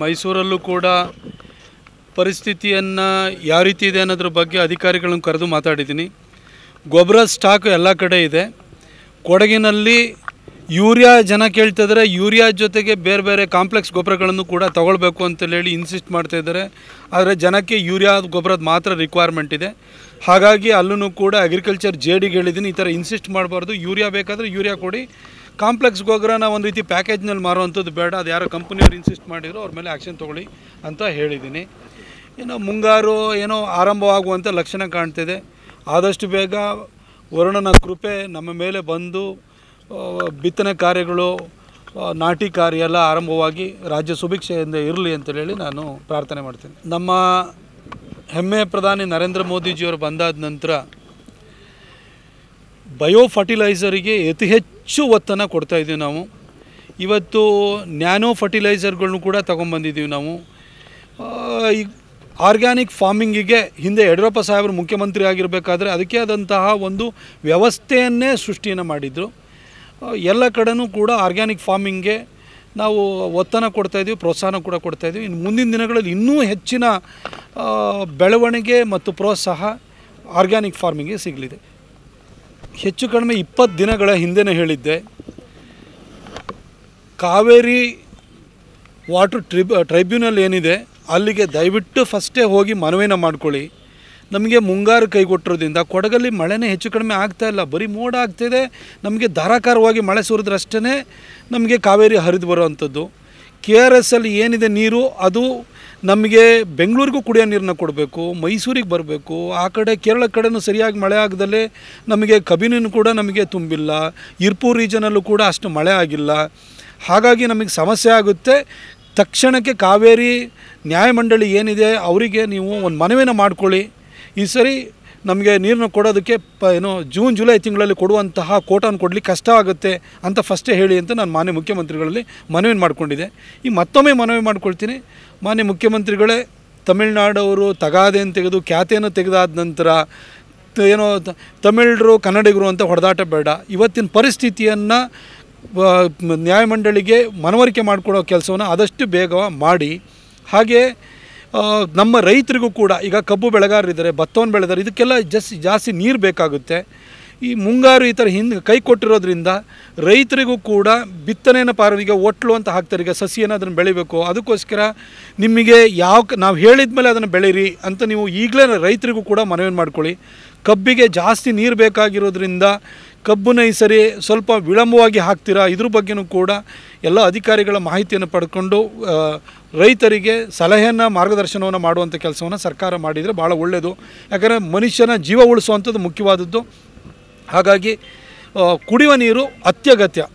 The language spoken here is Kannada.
ಮೈಸೂರಲ್ಲೂ ಕೂಡ ಪರಿಸ್ಥಿತಿಯನ್ನು ಯಾವ ರೀತಿ ಇದೆ ಅನ್ನೋದ್ರ ಬಗ್ಗೆ ಅಧಿಕಾರಿಗಳನ್ನು ಕರೆದು ಮಾತಾಡಿದ್ದೀನಿ ಗೊಬ್ಬರ ಸ್ಟಾಕ್ ಎಲ್ಲ ಕಡೆ ಇದೆ ಕೊಡಗಿನಲ್ಲಿ ಯೂರಿಯಾ ಜನ ಕೇಳ್ತಿದ್ರೆ ಯೂರಿಯಾ ಜೊತೆಗೆ ಬೇರೆ ಬೇರೆ ಕಾಂಪ್ಲೆಕ್ಸ್ ಗೊಬ್ಬರಗಳನ್ನು ಕೂಡ ತಗೊಳ್ಬೇಕು ಅಂತೇಳಿ ಇನ್ಸಿಸ್ಟ್ ಮಾಡ್ತಾ ಇದ್ದಾರೆ ಆದರೆ ಜನಕ್ಕೆ ಯೂರಿಯಾ ಗೊಬ್ಬರದ ಮಾತ್ರ ರಿಕ್ವೈರ್ಮೆಂಟ್ ಇದೆ ಹಾಗಾಗಿ ಅಲ್ಲೂ ಕೂಡ ಅಗ್ರಿಕಲ್ಚರ್ ಜೆ ಡಿಗೆ ಹೇಳಿದ್ದೀನಿ ಈ ಥರ ಇನ್ಸಿಸ್ಟ್ ಮಾಡಬಾರ್ದು ಯೂರಿಯಾ ಬೇಕಾದರೆ ಯೂರಿಯಾ ಕೊಡಿ ಕಾಂಪ್ಲೆಕ್ಸ್ಗೆ ಹೋಗ್ರೆ ನಾವು ಒಂದು ರೀತಿ ಪ್ಯಾಕೇಜ್ನಲ್ಲಿ ಮಾರುವಂಥದ್ದು ಬೇಡ ಅದು ಯಾರೋ ಕಂಪ್ನಿಯವ್ರು ಇನ್ಸಿಸ್ಟ್ ಮಾಡಿದ್ರು ಅವ್ರ ಮೇಲೆ ಆ್ಯಕ್ಷನ್ ತೊಗೊಳ್ಳಿ ಅಂತ ಹೇಳಿದ್ದೀನಿ ಏನೋ ಮುಂಗಾರು ಏನೋ ಆರಂಭವಾಗುವಂಥ ಲಕ್ಷಣ ಕಾಣ್ತಿದೆ ಆದಷ್ಟು ಬೇಗ ವರುಣನ ಕೃಪೆ ನಮ್ಮ ಮೇಲೆ ಬಂದು ಬಿತ್ತನೆ ಕಾರ್ಯಗಳು ನಾಟಿ ಕಾರ್ಯ ಎಲ್ಲ ಆರಂಭವಾಗಿ ರಾಜ್ಯ ಸುಭಿಕ್ಷೆಯಿಂದ ಇರಲಿ ಅಂತೇಳಿ ನಾನು ಪ್ರಾರ್ಥನೆ ಮಾಡ್ತೀನಿ ನಮ್ಮ ಹೆಮ್ಮೆ ಪ್ರಧಾನಿ ನರೇಂದ್ರ ಮೋದಿಜಿಯವರು ಬಂದಾದ ನಂತರ ಬಯೋ ಫರ್ಟಿಲೈಸರಿಗೆ ಅತಿ ಹೆಚ್ಚು ಹೆಚ್ಚು ಒತ್ತನ್ನು ಕೊಡ್ತಾಯಿದ್ದೀವಿ ನಾವು ಇವತ್ತು ನ್ಯಾನೋ ಫರ್ಟಿಲೈಸರ್ಗಳನ್ನೂ ಕೂಡ ತೊಗೊಂಬಂದಿದ್ದೀವಿ ನಾವು ಈ ಆರ್ಗ್ಯಾನಿಕ್ ಫಾರ್ಮಿಂಗಿಗೆ ಹಿಂದೆ ಯಡಿಯೂರಪ್ಪ ಸಾಹೇಬರು ಮುಖ್ಯಮಂತ್ರಿ ಆಗಿರಬೇಕಾದ್ರೆ ಅದಕ್ಕೆ ಆದಂತಹ ಒಂದು ವ್ಯವಸ್ಥೆಯನ್ನೇ ಸೃಷ್ಟಿಯನ್ನು ಮಾಡಿದರು ಎಲ್ಲ ಕಡೆನೂ ಕೂಡ ಆರ್ಗ್ಯಾನಿಕ್ ಫಾರ್ಮಿಂಗ್ಗೆ ನಾವು ಒತ್ತನ್ನು ಕೊಡ್ತಾಯಿದ್ದೀವಿ ಪ್ರೋತ್ಸಾಹ ಕೂಡ ಕೊಡ್ತಾಯಿದ್ದೀವಿ ಇನ್ನು ಮುಂದಿನ ದಿನಗಳಲ್ಲಿ ಇನ್ನೂ ಹೆಚ್ಚಿನ ಬೆಳವಣಿಗೆ ಮತ್ತು ಪ್ರೋತ್ಸಾಹ ಆರ್ಗ್ಯಾನಿಕ್ ಫಾರ್ಮಿಂಗ್ಗೆ ಸಿಗಲಿದೆ ಹೆಚ್ಚು ಕಡಿಮೆ ಇಪ್ಪತ್ತು ದಿನಗಳ ಹಿಂದೆನೇ ಹೇಳಿದ್ದೆ ಕಾವೇರಿ ವಾಟರ್ ಟ್ರಿಬ್ ಟ್ರೈಬ್ಯುನಲ್ ಏನಿದೆ ಅಲ್ಲಿಗೆ ದಯವಿಟ್ಟು ಫಸ್ಟೇ ಹೋಗಿ ಮನವಿನ ಮಾಡ್ಕೊಳ್ಳಿ ನಮಗೆ ಮುಂಗಾರು ಕೈಗೊಟ್ಟಿರೋದ್ರಿಂದ ಕೊಡಗಲ್ಲಿ ಮಳೆನೇ ಹೆಚ್ಚು ಕಡಿಮೆ ಆಗ್ತಾ ಇಲ್ಲ ಬರೀ ಮೋಡ ಆಗ್ತಿದೆ ನಮಗೆ ಧಾರಾಕಾರವಾಗಿ ಮಳೆ ಸುರಿದ್ರಷ್ಟೇ ನಮಗೆ ಕಾವೇರಿ ಹರಿದು ಬರೋವಂಥದ್ದು ಕೆ ಆರ್ ಎಸ್ಸಲ್ಲಿ ಅಲ್ಲಿ ಏನಿದೆ ನೀರು ಅದು ನಮಗೆ ಬೆಂಗಳೂರಿಗೂ ಕುಡಿಯೋ ನೀರನ್ನ ಕೊಡಬೇಕು ಮೈಸೂರಿಗೆ ಬರಬೇಕು ಆ ಕಡೆ ಕೇರಳ ಕಡೆಯೂ ಸರಿಯಾಗಿ ಮಳೆ ಆಗದಲ್ಲೇ ನಮಗೆ ಕಬಿನೂ ಕೂಡ ನಮಗೆ ತುಂಬಿಲ್ಲ ಇರ್ಪೂರ್ ರೀಜನಲ್ಲೂ ಕೂಡ ಅಷ್ಟು ಮಳೆ ಆಗಿಲ್ಲ ಹಾಗಾಗಿ ನಮಗೆ ಸಮಸ್ಯೆ ಆಗುತ್ತೆ ತಕ್ಷಣಕ್ಕೆ ಕಾವೇರಿ ನ್ಯಾಯಮಂಡಳಿ ಏನಿದೆ ಅವರಿಗೆ ನೀವು ಒಂದು ಮನವಿನ ಮಾಡ್ಕೊಳ್ಳಿ ಈ ಸರಿ ನಮಗೆ ನೀರನ್ನು ಕೊಡೋದಕ್ಕೆ ಪ ಏನು ಜೂನ್ ಜುಲೈ ತಿಂಗಳಲ್ಲಿ ಕೊಡುವಂತಹ ಕೋಟಾನ ಕೊಡಲಿಕ್ಕೆ ಕಷ್ಟ ಆಗುತ್ತೆ ಅಂತ ಫಸ್ಟೇ ಹೇಳಿ ಅಂತ ನಾನು ಮಾನ್ಯ ಮುಖ್ಯಮಂತ್ರಿಗಳಲ್ಲಿ ಮನವಿ ಮಾಡಿಕೊಂಡಿದ್ದೆ ಈ ಮತ್ತೊಮ್ಮೆ ಮನವಿ ಮಾಡ್ಕೊಳ್ತೀನಿ ಮಾನ್ಯ ಮುಖ್ಯಮಂತ್ರಿಗಳೇ ತಮಿಳ್ನಾಡವರು ತಗಾದೆಯನ್ನು ತೆಗೆದು ಖ್ಯಾತೆಯನ್ನು ತೆಗೆದಾದ ನಂತರ ಏನೋ ತಮಿಳರು ಕನ್ನಡಿಗರು ಅಂತ ಹೊಡೆದಾಟ ಬೇಡ ಇವತ್ತಿನ ಪರಿಸ್ಥಿತಿಯನ್ನು ನ್ಯಾಯಮಂಡಳಿಗೆ ಮನವರಿಕೆ ಮಾಡಿಕೊಡೋ ಕೆಲಸವನ್ನು ಆದಷ್ಟು ಬೇಗ ಮಾಡಿ ಹಾಗೆ ನಮ್ಮ ರೈತರಿಗೂ ಕೂಡ ಈಗ ಕಬ್ಬು ಬೆಳೆಗಾರರಿದ್ದಾರೆ ಭತ್ತವನ್ನು ಬೆಳೆದಾರೆ ಇದಕ್ಕೆಲ್ಲ ಜಸ್ ಜಾಸ್ತಿ ನೀರು ಬೇಕಾಗುತ್ತೆ ಈ ಮುಂಗಾರು ಈ ಥರ ಹಿಂದೆ ಕೈ ಕೊಟ್ಟಿರೋದ್ರಿಂದ ರೈತರಿಗೂ ಕೂಡ ಬಿತ್ತನೆಯನ್ನು ಪಾರ್ವಿಗೆ ಒಟ್ಲು ಅಂತ ಹಾಕ್ತಾರೆ ಈಗ ಸಸಿಯನ್ನು ಅದನ್ನು ಬೆಳಿಬೇಕು ಅದಕ್ಕೋಸ್ಕರ ನಿಮಗೆ ಯಾವ ನಾವು ಹೇಳಿದ ಮೇಲೆ ಅದನ್ನು ಬೆಳೀರಿ ಅಂತ ನೀವು ಈಗಲೇ ರೈತರಿಗೂ ಕೂಡ ಮನವಿ ಮಾಡ್ಕೊಳ್ಳಿ ಕಬ್ಬಿಗೆ ಜಾಸ್ತಿ ನೀರು ಬೇಕಾಗಿರೋದ್ರಿಂದ ಕಬ್ಬು ನೈಸರಿ ಸರಿ ಸ್ವಲ್ಪ ವಿಳಂಬವಾಗಿ ಹಾಕ್ತೀರಾ ಇದ್ರ ಬಗ್ಗೆಯೂ ಕೂಡ ಎಲ್ಲ ಅಧಿಕಾರಿಗಳ ಮಾಹಿತಿಯನ್ನು ಪಡ್ಕೊಂಡು ರೈತರಿಗೆ ಸಲಹೆಯನ್ನು ಮಾರ್ಗದರ್ಶನವನ್ನು ಮಾಡುವಂಥ ಕೆಲಸವನ್ನು ಸರ್ಕಾರ ಮಾಡಿದರೆ ಭಾಳ ಒಳ್ಳೆಯದು ಯಾಕಂದರೆ ಮನುಷ್ಯನ ಜೀವ ಉಳಿಸುವಂಥದ್ದು ಮುಖ್ಯವಾದದ್ದು ಹಾಗಾಗಿ ಕುಡಿಯುವ ನೀರು ಅತ್ಯಗತ್ಯ